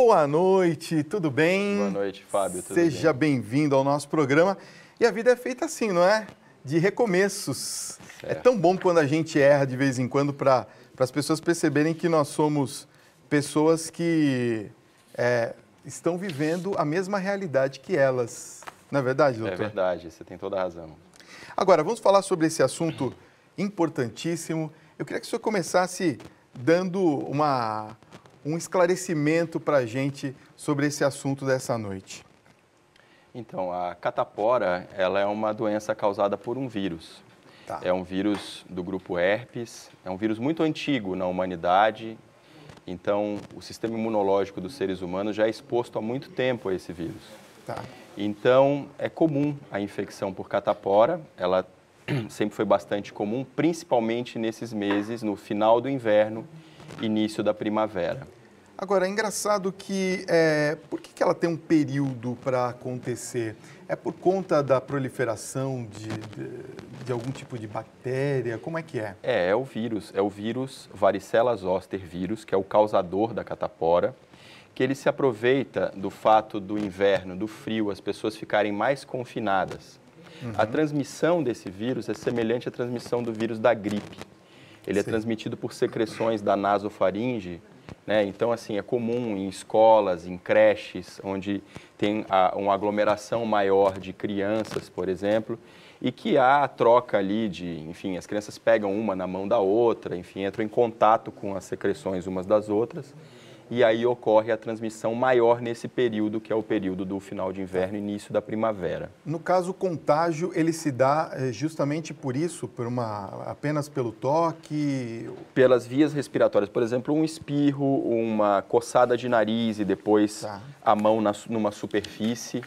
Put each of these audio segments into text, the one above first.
Boa noite, tudo bem? Boa noite, Fábio. Tudo Seja bem-vindo bem ao nosso programa. E a vida é feita assim, não é? De recomeços. É certo. É tão bom quando a gente erra de vez em quando para as pessoas perceberem que nós somos pessoas que é, estão vivendo a mesma realidade que elas. Não é verdade, doutor? É verdade, você tem toda a razão. Agora, vamos falar sobre esse assunto importantíssimo. Eu queria que o senhor começasse dando uma, um esclarecimento para a gente sobre esse assunto dessa noite. Então, a catapora ela é uma doença causada por um vírus. Tá. É um vírus do grupo herpes, é um vírus muito antigo na humanidade. Então, o sistema imunológico dos seres humanos já é exposto há muito tempo a esse vírus. Tá. Então, é comum a infecção por catapora, ela sempre foi bastante comum, principalmente nesses meses, no final do inverno, início da primavera. Agora, é engraçado que. É, por que, que ela tem um período para acontecer? É por conta da proliferação de, de, de, algum tipo de bactéria? Como é que é? É, é o vírus. É o vírus varicela zoster vírus, que é o causador da catapora que ele se aproveita do fato do inverno, do frio, as pessoas ficarem mais confinadas. Uhum. A transmissão desse vírus é semelhante à transmissão do vírus da gripe. Ele é Sim. é transmitido por secreções da nasofaringe, né? Então, assim, é comum em escolas, em creches, onde tem a, uma aglomeração maior de crianças, por exemplo, e que há a troca ali de, enfim, as crianças pegam uma na mão da outra, enfim, entram em contato com as secreções umas das outras e aí ocorre a transmissão maior nesse período, que é o período do final de inverno e início da primavera. No caso, o contágio, ele se dá eh, justamente por isso, por uma, apenas pelo toque? Pelas vias respiratórias, por exemplo, um espirro, uma coçada de nariz e depois tá. a mão na, numa superfície.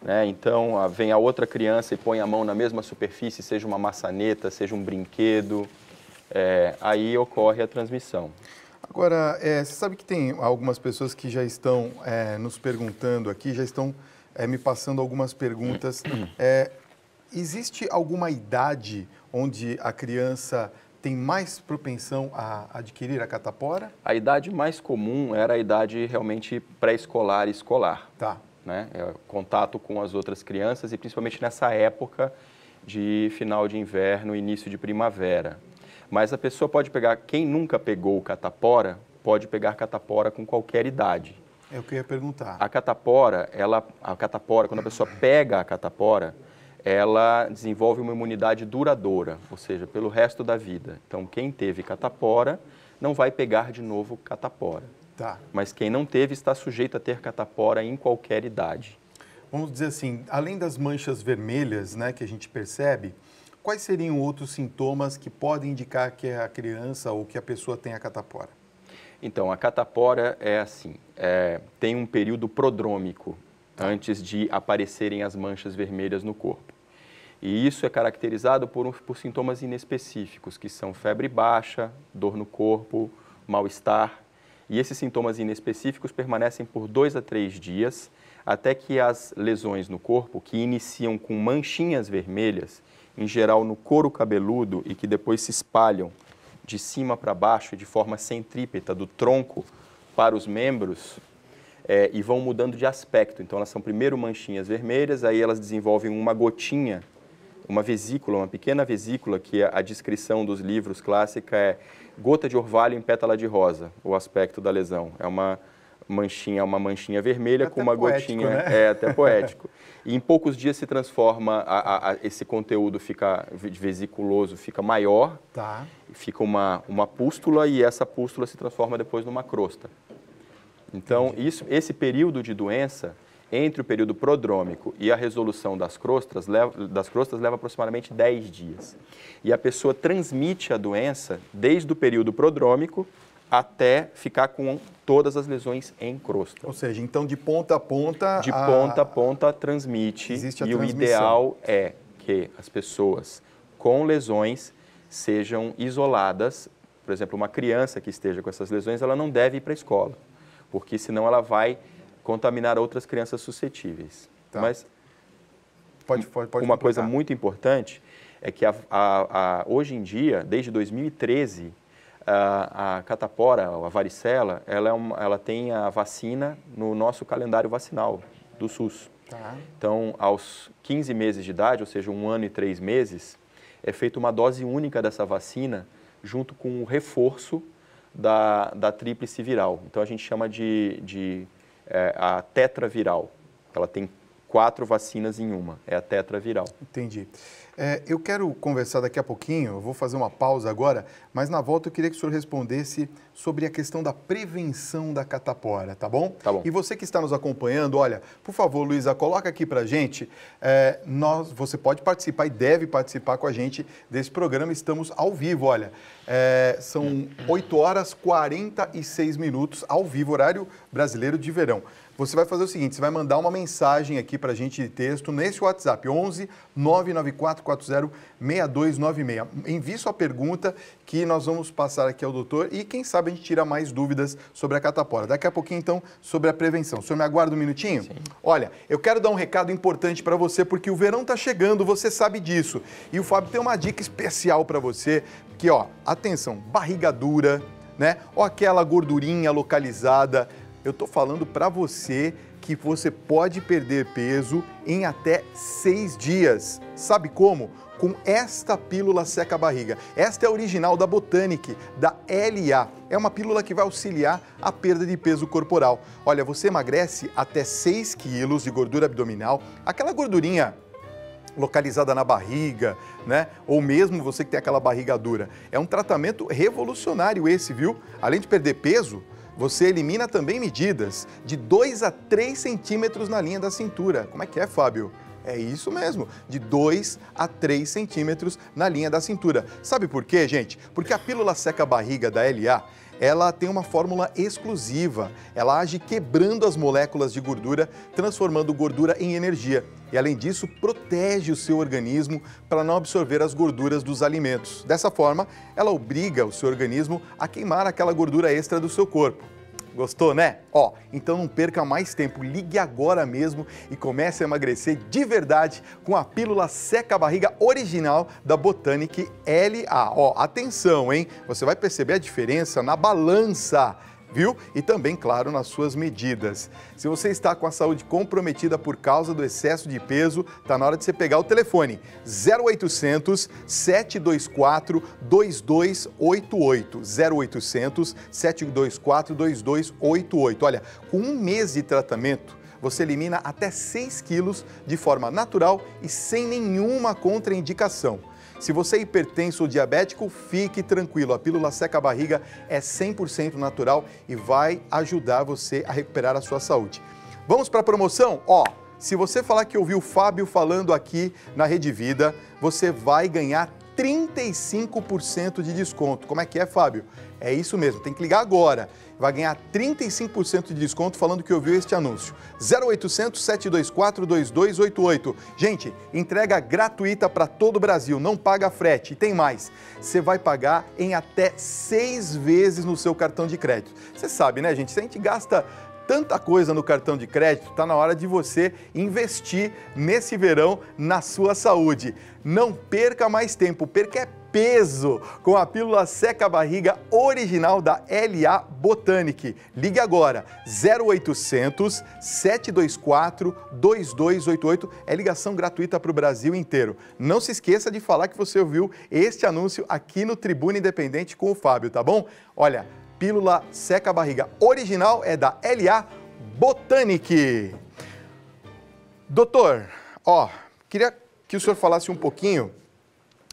Né? Então, vem a outra criança e põe a mão na mesma superfície, seja uma maçaneta, seja um brinquedo, é, aí ocorre a transmissão. Agora, é, você sabe que tem algumas pessoas que já estão é, nos perguntando aqui, já estão é, me passando algumas perguntas. É, existe alguma idade onde a criança tem mais propensão a adquirir a catapora? A idade mais comum era a idade realmente pré-escolar e escolar. Tá. Né? É, contato com as outras crianças e principalmente nessa época de final de inverno, início de primavera. Mas a pessoa pode pegar, quem nunca pegou catapora, pode pegar catapora com qualquer idade. É o que eu ia perguntar. A catapora, ela, a catapora, quando a pessoa pega a catapora, ela desenvolve uma imunidade duradoura, ou seja, pelo resto da vida. Então, quem teve catapora não vai pegar de novo catapora. Tá. Mas quem não teve está sujeito a ter catapora em qualquer idade. Vamos dizer assim, além das manchas vermelhas, né, que a gente percebe, quais seriam outros sintomas que podem indicar que a criança ou que a pessoa tem a catapora? Então, a catapora é assim, é, tem um período prodrômico tá. antes de aparecerem as manchas vermelhas no corpo. E isso é caracterizado por, um, por sintomas inespecíficos, que são febre baixa, dor no corpo, mal-estar. E esses sintomas inespecíficos permanecem por dois a três dias, até que as lesões no corpo, que iniciam com manchinhas vermelhas, em geral no couro cabeludo e que depois se espalham de cima para baixo de forma centrípeta, do tronco para os membros, é, e vão mudando de aspecto. Então, elas são primeiro manchinhas vermelhas, aí elas desenvolvem uma gotinha, uma vesícula, uma pequena vesícula, que a, a descrição dos livros clássica é gota de orvalho em pétala de rosa, o aspecto da lesão. É uma manchinha, uma manchinha vermelha com uma poético, gotinha, né? é até poético. e em poucos dias se transforma, a, a, a, esse conteúdo fica vesiculoso, fica maior, tá. fica uma, uma pústula e essa pústula se transforma depois numa crosta. Então, isso, esse período de doença, entre o período prodrômico e a resolução das crostas, leva, das crostas leva aproximadamente 10 dias. E a pessoa transmite a doença desde o período prodrômico até ficar com todas as lesões em crosta. Ou seja, então de ponta a ponta. De a... ponta a ponta transmite. Existe a e o ideal é que as pessoas com lesões sejam isoladas. Por exemplo, uma criança que esteja com essas lesões, ela não deve ir para a escola, porque senão ela vai contaminar outras crianças suscetíveis. Tá. Mas pode, pode, pode uma complicar. coisa muito importante é que a, a, a, hoje em dia, desde 2013, a, catapora, a varicela, ela, é uma, ela tem a vacina no nosso calendário vacinal do SUS. Tá. Então, aos 15 meses de idade, ou seja, um ano e três meses, é feita uma dose única dessa vacina junto com o reforço da, da tríplice viral. Então, a gente chama de, de é, a tetraviral. Ela tem quatro vacinas em uma, é a tetraviral. Entendi. É, eu quero conversar daqui a pouquinho, vou fazer uma pausa agora, mas na volta eu queria que o senhor respondesse sobre a questão da prevenção da catapora, tá bom? Tá bom. E você que está nos acompanhando, olha, por favor, Luísa, coloca aqui para a gente. É, nós, você pode participar e deve participar com a gente desse programa. Estamos ao vivo, olha. É, são 8 horas 46 minutos, ao vivo, horário brasileiro de verão. Você vai fazer o seguinte, você vai mandar uma mensagem aqui para a gente de texto nesse WhatsApp, 11 994 3440-6296. Envie sua pergunta que nós vamos passar aqui ao doutor e quem sabe a gente tira mais dúvidas sobre a catapora. Daqui a pouquinho, então, sobre a prevenção. O senhor me aguarda um minutinho? Sim. Olha, eu quero dar um recado importante para você, porque o verão está chegando, você sabe disso. E o Fábio tem uma dica especial para você, que, ó, atenção, barriga dura, né? Ou aquela gordurinha localizada. Eu tô falando para você que você pode perder peso em até seis dias. Sabe como? Com esta pílula seca-barriga. Esta é original da Botanic, da LA. É uma pílula que vai auxiliar a perda de peso corporal. Olha, você emagrece até 6 quilos de gordura abdominal, aquela gordurinha localizada na barriga, né? Ou mesmo você que tem aquela barriga dura. É um tratamento revolucionário esse, viu? Além de perder peso, você elimina também medidas de 2 a 3 centímetros na linha da cintura. Como é que é, Fábio? É isso mesmo, de 2 a 3 centímetros na linha da cintura. Sabe por quê, gente? Porque a pílula seca barriga da LA ela tem uma fórmula exclusiva. Ela age quebrando as moléculas de gordura, transformando gordura em energia e, além disso, protege o seu organismo para não absorver as gorduras dos alimentos. Dessa forma, ela obriga o seu organismo a queimar aquela gordura extra do seu corpo. Gostou, né? Ó, então não perca mais tempo, ligue agora mesmo e comece a emagrecer de verdade com a pílula seca barriga original da Botanic LA. Ó, atenção, hein? Você vai perceber a diferença na balança viu? E também, claro, nas suas medidas. Se você está com a saúde comprometida por causa do excesso de peso, tá na hora de você pegar o telefone 0800 724 2288. 0800 724 2288. Olha, com um mês de tratamento, você elimina até 6 quilos de forma natural e sem nenhuma contraindicação. Se você é hipertenso ou diabético, fique tranquilo. A pílula seca a barriga é 100% natural e vai ajudar você a recuperar a sua saúde. Vamos para a promoção? Ó, se você falar que ouviu o Fábio falando aqui na Rede Vida, você vai ganhar 35% de desconto. Como é que é, Fábio? É isso mesmo, tem que ligar agora. Vai ganhar 35% de desconto falando que ouviu este anúncio. 0800 724 2288. Gente, entrega gratuita para todo o Brasil, não paga frete. E tem mais, você vai pagar em até seis vezes no seu cartão de crédito. Você sabe, né, gente? Se a gente gasta tanta coisa no cartão de crédito, está na hora de você investir nesse verão na sua saúde. Não perca mais tempo, perca é peso com a pílula seca barriga original da LA Botanic. Ligue agora 0800 724 2288. É ligação gratuita para o Brasil inteiro. Não se esqueça de falar que você ouviu este anúncio aqui no Tribuna Independente com o Fábio, tá bom? Olha, Pílula Seca Barriga. Original é da LA Botanic. Doutor, ó, queria que o senhor falasse um pouquinho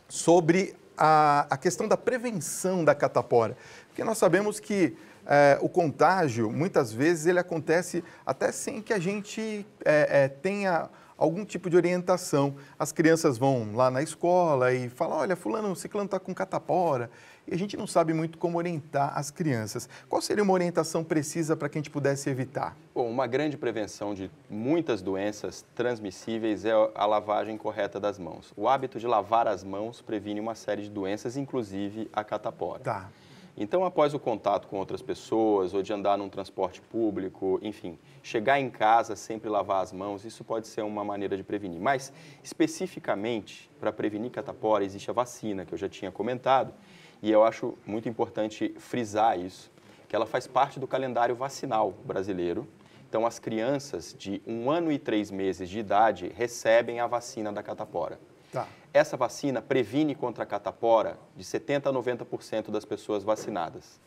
sobre a, a questão da prevenção da catapora. Porque nós sabemos que é, o contágio, muitas vezes, ele acontece até sem que a gente é, é, tenha algum tipo de orientação. As crianças vão lá na escola e falam, olha, fulano, ciclano está com catapora. E a gente não sabe muito como orientar as crianças. Qual seria uma orientação precisa para que a gente pudesse evitar? Bom, uma grande prevenção de muitas doenças transmissíveis é a lavagem correta das mãos. O hábito de lavar as mãos previne uma série de doenças, inclusive a catapora. Tá. Então, após o contato com outras pessoas, ou de andar num transporte público, enfim, chegar em casa, sempre lavar as mãos, isso pode ser uma maneira de prevenir. Mas, especificamente, para prevenir catapora, existe a vacina, que eu já tinha comentado, e eu acho muito importante frisar isso, que ela faz parte do calendário vacinal brasileiro. Então, as crianças de um ano e três meses de idade recebem a vacina da catapora. Tá. Essa vacina previne contra a catapora de 70% a 90% das pessoas vacinadas.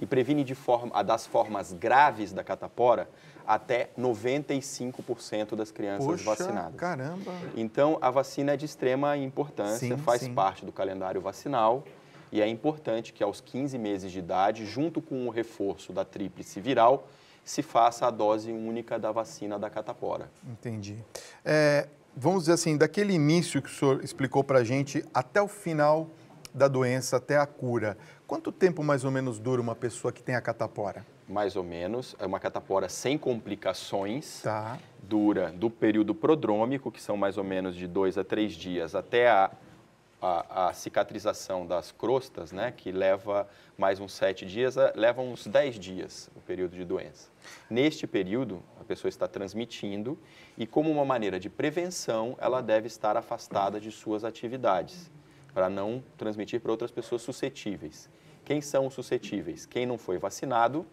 E previne de forma, das formas graves da catapora até 95% das crianças Poxa, vacinadas. Caramba! Então, a vacina é de extrema importância, sim, faz sim. parte do calendário vacinal. E é importante que aos 15 meses de idade, junto com o reforço da tríplice viral, se faça a dose única da vacina da catapora. Entendi. É, vamos dizer assim, daquele início que o senhor explicou para a gente até o final da doença, até a cura, quanto tempo mais ou menos dura uma pessoa que tem a catapora? Mais ou menos, é uma catapora sem complicações, tá. dura do período prodrômico, que são mais ou menos de dois a três dias, até a a, a, cicatrização das crostas, né, que leva mais uns sete dias, eh, leva uns dez dias o período de doença. Neste período, a pessoa está transmitindo e, como uma maneira de prevenção, ela deve estar afastada de suas atividades, para não transmitir para outras pessoas suscetíveis. Quem são os suscetíveis? Quem não foi vacinado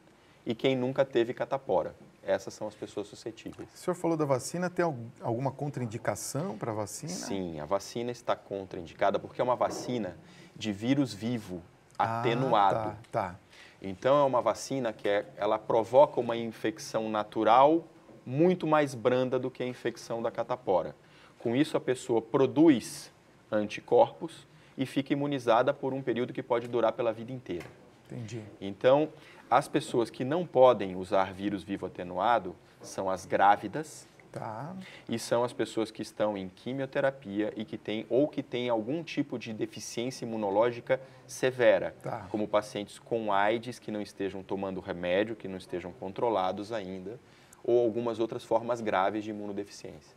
e quem nunca teve catapora essas são as pessoas suscetíveis. O senhor falou da vacina, tem alguma contraindicação para a vacina? Sim, a vacina está contraindicada porque é uma vacina de vírus vivo, ah, atenuado. Ah, tá, tá. Então é uma vacina que é, ela provoca uma infecção natural muito mais branda do que a infecção da catapora. Com isso a pessoa produz anticorpos e fica imunizada por um período que pode durar pela vida inteira. Entendi. Então, as pessoas que não podem usar vírus vivo atenuado são as grávidas. Tá. E são as pessoas que estão em quimioterapia e que têm ou que têm algum tipo de deficiência imunológica severa, tá. como pacientes com AIDS que não estejam tomando remédio, que não estejam controlados ainda, ou algumas outras formas graves de imunodeficiência.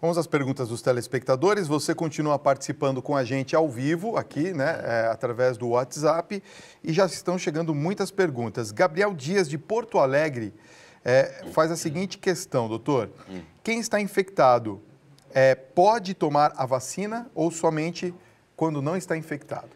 Vamos às perguntas dos telespectadores. Você continua participando com a gente ao vivo aqui, né, é, através do WhatsApp, e já estão chegando muitas perguntas. Gabriel Dias, de Porto Alegre, é, faz a seguinte questão, doutor: hum. quem está infectado é, pode tomar a vacina ou somente quando não está infectado?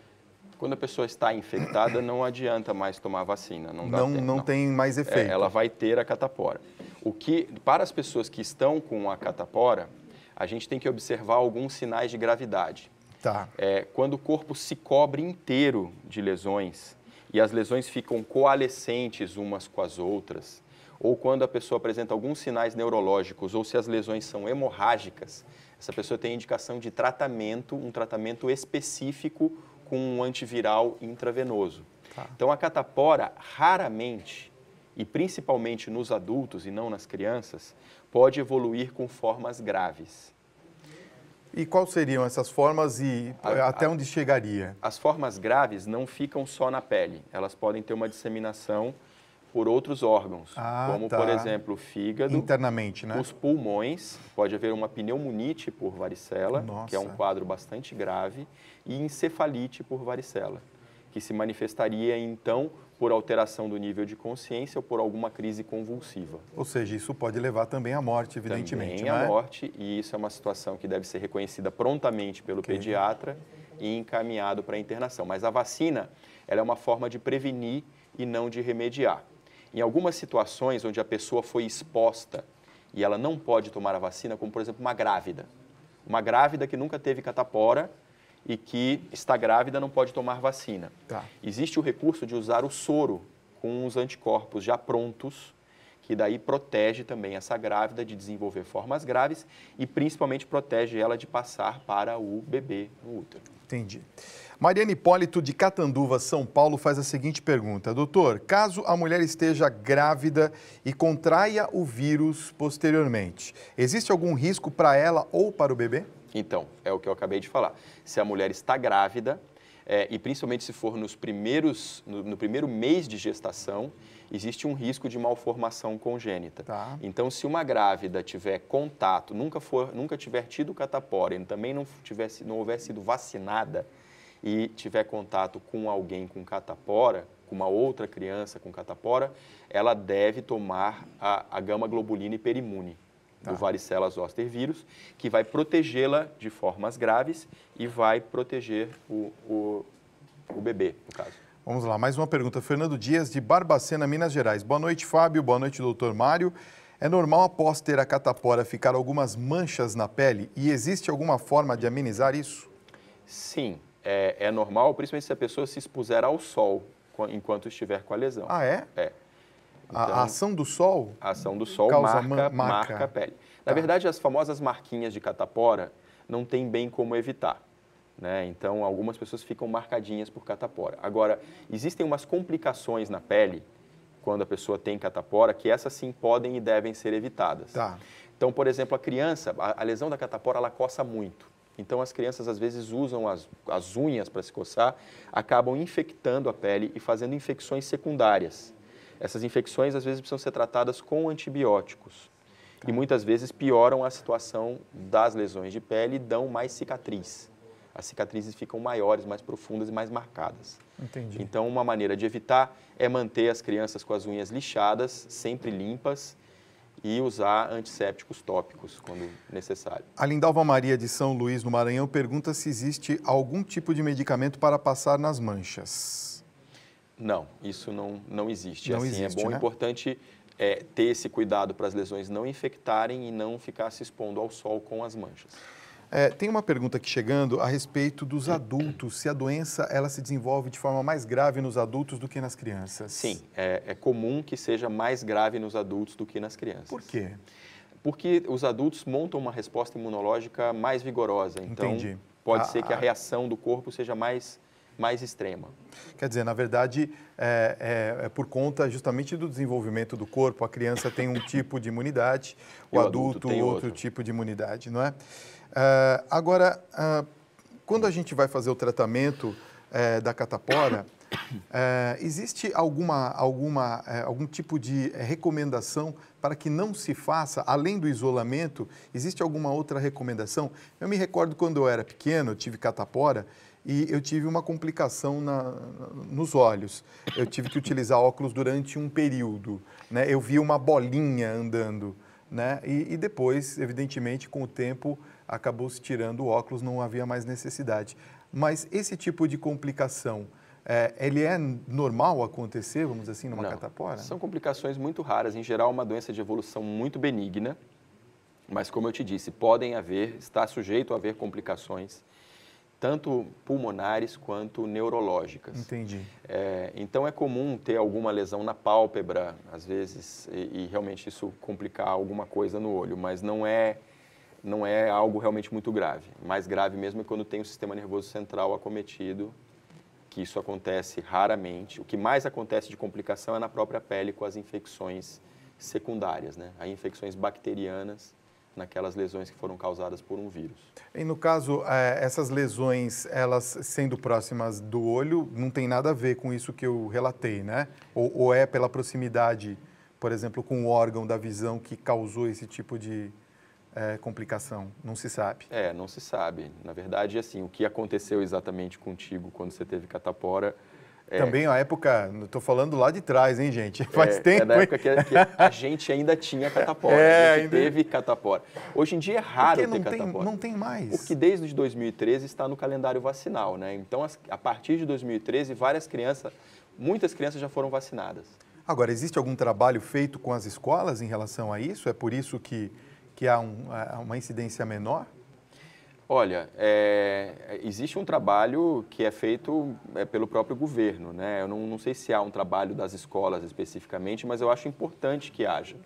Quando a pessoa está infectada, não adianta mais tomar a vacina. Não, não, tempo, não, não, tem mais é, efeito. ela vai ter a catapora. O que, para as pessoas que estão com a catapora, a gente tem que observar alguns sinais de gravidade. Tá. É, quando o corpo se cobre inteiro de lesões e as lesões ficam coalescentes umas com as outras, ou quando a pessoa apresenta alguns sinais neurológicos, ou se as lesões são hemorrágicas, essa pessoa tem indicação de tratamento, um tratamento específico com um antiviral intravenoso. Tá. Então a catapora raramente e principalmente nos adultos e não nas crianças, pode evoluir com formas graves. E quais seriam essas formas e a, até onde chegaria? As formas graves não ficam só na pele, elas podem ter uma disseminação por outros órgãos, ah, como tá. por exemplo o fígado, internamente, né? Os pulmões, pode haver uma pneumonite por varicela, Nossa. que é um quadro bastante grave, e encefalite por varicela que se manifestaria então por alteração do nível de consciência ou por alguma crise convulsiva. Ou seja, isso pode levar também à morte, evidentemente. Também à é? morte, e isso é uma situação que deve ser reconhecida prontamente pelo okay. pediatra e encaminhado para a internação. Mas a vacina ela é uma forma de prevenir e não de remediar. Em algumas situações onde a pessoa foi exposta e ela não pode tomar a vacina, como por exemplo uma grávida. Uma grávida que nunca teve catapora e que está grávida não pode tomar vacina. Tá. Existe o recurso de usar o soro com os anticorpos já prontos, que daí protege também essa grávida de desenvolver formas graves e principalmente protege ela de passar para o bebê no útero. Entendi. Mariana Hipólito de Catanduva, São Paulo, faz a seguinte pergunta: Doutor, caso a mulher esteja grávida e contraia o vírus posteriormente, existe algum risco para ela ou para o bebê? Então, é o que eu acabei de falar. Se a mulher está grávida, é, e principalmente se for nos primeiros, no, no, primeiro mês de gestação, existe um risco de malformação congênita. Tá. Então, se uma grávida tiver contato, nunca, for, nunca tiver tido catapora e também não, tivesse, não houver sido vacinada e tiver contato com alguém com catapora, com uma outra criança com catapora, ela deve tomar a, a gama globulina hiperimune tá. do varicela zoster vírus, que vai protegê-la de formas graves e vai proteger o, o, o bebê, no caso. Vamos lá, mais uma pergunta. Fernando Dias, de Barbacena, Minas Gerais. Boa noite, Fábio. Boa noite, doutor Mário. É normal, após ter a catapora, ficar algumas manchas na pele? E existe alguma forma de amenizar isso? Sim, é, é normal, principalmente se a pessoa se expuser ao sol enquanto estiver com a lesão. Ah, é? É. Então, a ação do sol? A ação do sol marca, marca. marca, a pele. Na tá. verdade, as famosas marquinhas de catapora não tem bem como evitar. Né? Então, algumas pessoas ficam marcadinhas por catapora. Agora, existem umas complicações na pele quando a pessoa tem catapora que essas sim podem e devem ser evitadas. Tá. Então, por exemplo, a criança, a, a lesão da catapora, ela coça muito. Então, as crianças às vezes usam as, as unhas para se coçar, acabam infectando a pele e fazendo infecções secundárias. Essas infecções às vezes precisam ser tratadas com antibióticos tá. e muitas vezes pioram a situação das lesões de pele e dão mais cicatriz. As cicatrizes ficam maiores, mais profundas e mais marcadas. Entendi. Então, uma maneira de evitar é manter as crianças com as unhas lixadas, sempre limpas, e usar antissépticos tópicos quando necessário. A Lindalva Maria de São Luís, no Maranhão, pergunta se existe algum tipo de medicamento para passar nas manchas. Não, isso não, não existe. Não assim, é existe, é bom, né? importante é, ter esse cuidado para as lesões não infectarem e não ficar se expondo ao sol com as manchas. É, tem uma pergunta aqui chegando a respeito dos adultos, se a doença ela se desenvolve de forma mais grave nos adultos do que nas crianças. Sim, é, é comum que seja mais grave nos adultos do que nas crianças. Por quê? Porque os adultos montam uma resposta imunológica mais vigorosa. Então, Entendi. pode a, ah, ser que a ah. reação do corpo seja mais mais extrema. Quer dizer, na verdade, é, é, é, por conta justamente do desenvolvimento do corpo. A criança tem um tipo de imunidade, o, o adulto, adulto outro, tipo de imunidade, não é? é agora, é, quando a gente vai fazer o tratamento é, da catapora, existe alguma, alguma, algum tipo de recomendação para que não se faça, além do isolamento, existe alguma outra recomendação? Eu me recordo quando eu era pequeno, eu tive catapora, e eu tive uma complicação na, nos olhos. Eu tive que utilizar óculos durante um período. Né? Eu vi uma bolinha andando. Né? E, e depois, evidentemente, com o tempo, acabou se tirando o óculos, não havia mais necessidade. Mas esse tipo de complicação, é, ele é normal acontecer, vamos dizer assim, numa não, catapora? São complicações muito raras. Em geral, é uma doença de evolução muito benigna, mas como eu te disse, podem haver, está sujeito a haver complicações tanto pulmonares quanto neurológicas. Entendi. É, então é comum ter alguma lesão na pálpebra, às vezes, e, e, realmente isso complicar alguma coisa no olho, mas não é não é algo realmente muito grave. Mais grave mesmo é quando tem o sistema nervoso central acometido, que isso acontece raramente. O que mais acontece de complicação é na própria pele com as infecções secundárias, né? As infecções bacterianas naquelas lesões que foram causadas por um vírus. E no caso, eh, essas lesões, elas sendo próximas do olho, não tem nada a ver com isso que eu relatei, né? Ou, ou é pela proximidade, por exemplo, com o órgão da visão que causou esse tipo de é, complicação? Não se sabe. É, não se sabe. Na verdade, assim, o que aconteceu exatamente contigo quando você teve catapora é. Também a época, estou falando lá de trás, hein, gente? Faz é, é tempo. É época que, que, a gente ainda tinha catapora. É, a né? gente ainda... teve catapora. Hoje em dia é raro Porque ter não catapora. Tem, não tem mais. O que desde 2013 está no calendário vacinal, né? Então, a partir de 2013, várias crianças, muitas crianças já foram vacinadas. Agora, existe algum trabalho feito com as escolas em relação a isso? É por isso que, que há um, uma incidência menor? Olha, é, existe um trabalho que é feito é, pelo próprio governo, né? Eu não, não, sei se há um trabalho das escolas especificamente, mas eu acho importante que haja.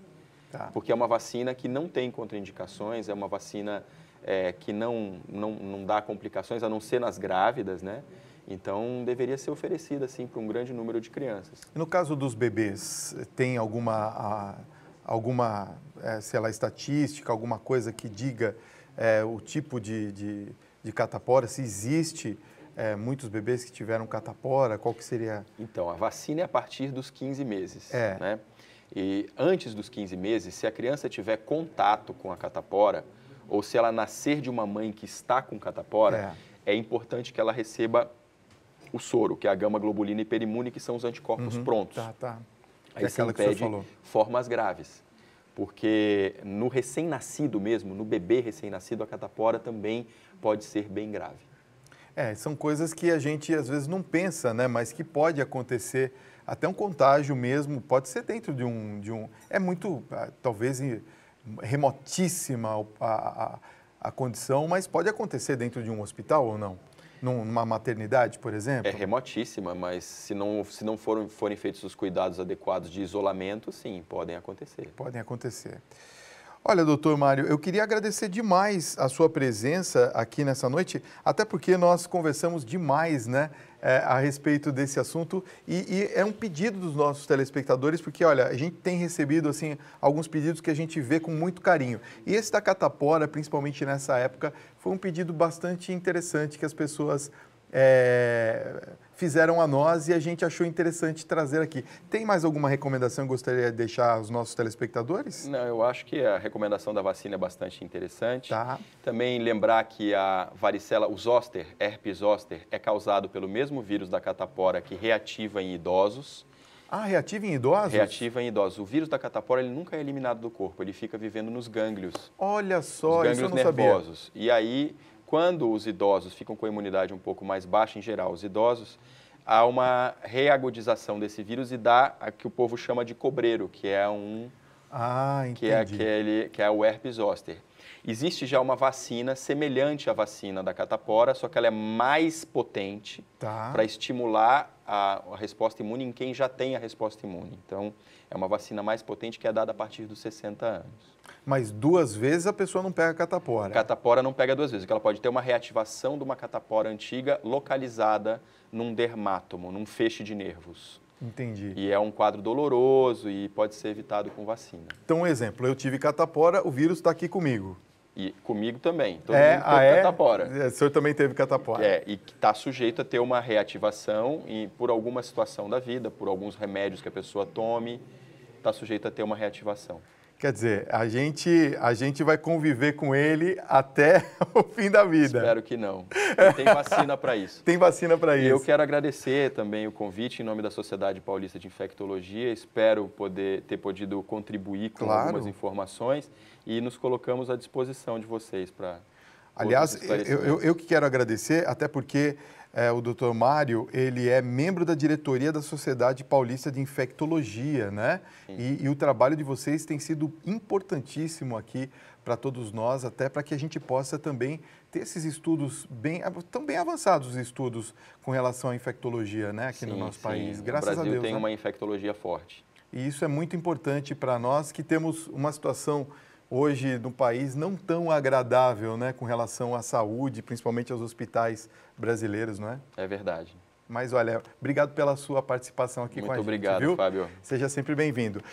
Tá. Porque é uma vacina que não tem contraindicações, é uma vacina é, que não, não, não dá complicações, a não ser nas grávidas, né? Então, deveria ser oferecida, assim, para um grande número de crianças. No caso dos bebês, tem alguma, alguma é, sei lá, estatística, alguma coisa que diga é, o tipo de, de, de, catapora, se existe é, muitos bebês que tiveram catapora, qual que seria? Então, a vacina é a partir dos 15 meses, é. né? E antes dos 15 meses, se a criança tiver contato com a catapora, ou se ela nascer de uma mãe que está com catapora, é, é importante que ela receba o soro, que é a gama globulina hiperimune, que são os anticorpos uhum, prontos. Tá, tá. Aí é aquela impede que você falou. formas graves porque no recém-nascido mesmo, no bebê recém-nascido, a catapora também pode ser bem grave. É, são coisas que a gente às vezes não pensa, né? Mas que pode acontecer até um contágio mesmo, pode ser dentro de um, de um é muito ah, talvez remotíssima a, a, a condição, mas pode acontecer dentro de um hospital ou não? numa maternidade, por exemplo? É remotíssima, mas se não, se não foram, forem feitos os cuidados adequados de isolamento, sim, podem acontecer. Podem acontecer. Olha, doutor Mário, eu queria agradecer demais a sua presença aqui nessa noite, até porque nós conversamos demais, né? É, a respeito desse assunto e, e, é um pedido dos nossos telespectadores, porque olha, a gente tem recebido assim alguns pedidos que a gente vê com muito carinho. E esse da Catapora, principalmente nessa época, foi um pedido bastante interessante que as pessoas é, fizeram a nós e a gente achou interessante trazer aqui. Tem mais alguma recomendação que gostaria de deixar aos nossos telespectadores? Não, eu acho que a recomendação da vacina é bastante interessante. Tá. Também lembrar que a varicela, o zoster, herpes zoster, é causado pelo mesmo vírus da catapora que reativa em idosos. Ah, reativa em idosos? Reativa em idosos. O vírus da catapora ele nunca é eliminado do corpo, ele fica vivendo nos gânglios. Olha só, os gânglios isso eu não nervosos. Sabia. E aí quando os idosos ficam com a imunidade um pouco mais baixa, em geral, os idosos, há uma reagudização desse vírus e dá a que o povo chama de cobreiro, que é um ah, que é aquele que é o herpes zoster. Existe já uma vacina semelhante à vacina da catapora, só que ela é mais potente tá. para estimular a, a, resposta imune em quem já tem a resposta imune. Então, é uma vacina mais potente que é dada a partir dos 60 anos. Mas duas vezes a pessoa não pega catapora. Catapora não pega duas vezes, porque ela pode ter uma reativação de uma catapora antiga localizada num dermátomo, num feixe de nervos. Entendi. E é um quadro doloroso e pode ser evitado com vacina. Então, um exemplo, eu tive catapora, o vírus está aqui comigo. E comigo também. Todo é, mundo teve ah, é? catapora. É, o senhor também teve catapora. É, e está sujeito a ter uma reativação e por alguma situação da vida, por alguns remédios que a pessoa tome, está sujeito a ter uma reativação. Quer dizer, a gente, a gente vai conviver com ele até o fim da vida. Espero que não. tem vacina para isso. tem vacina para isso. E eu quero agradecer também o convite em nome da Sociedade Paulista de Infectologia. Espero poder ter podido contribuir com claro. algumas informações e nos colocamos à disposição de vocês para Aliás, eu, eu, eu, que quero agradecer, até porque é, o doutor Mário, ele é membro da diretoria da Sociedade Paulista de Infectologia, né? E, e o trabalho de vocês tem sido importantíssimo aqui para todos nós, até para que a gente possa também ter esses estudos bem, tão bem avançados os estudos com relação à infectologia, né? Aqui sim, no nosso sim. país, graças a Deus. O Brasil tem né? uma infectologia forte. E isso é muito importante para nós que temos uma situação hoje no país não tão agradável né, com relação à saúde, principalmente aos hospitais brasileiros, não é? É verdade. Mas olha, obrigado pela sua participação aqui Muito com a obrigado, gente. Muito obrigado, Fábio. Seja sempre bem-vindo.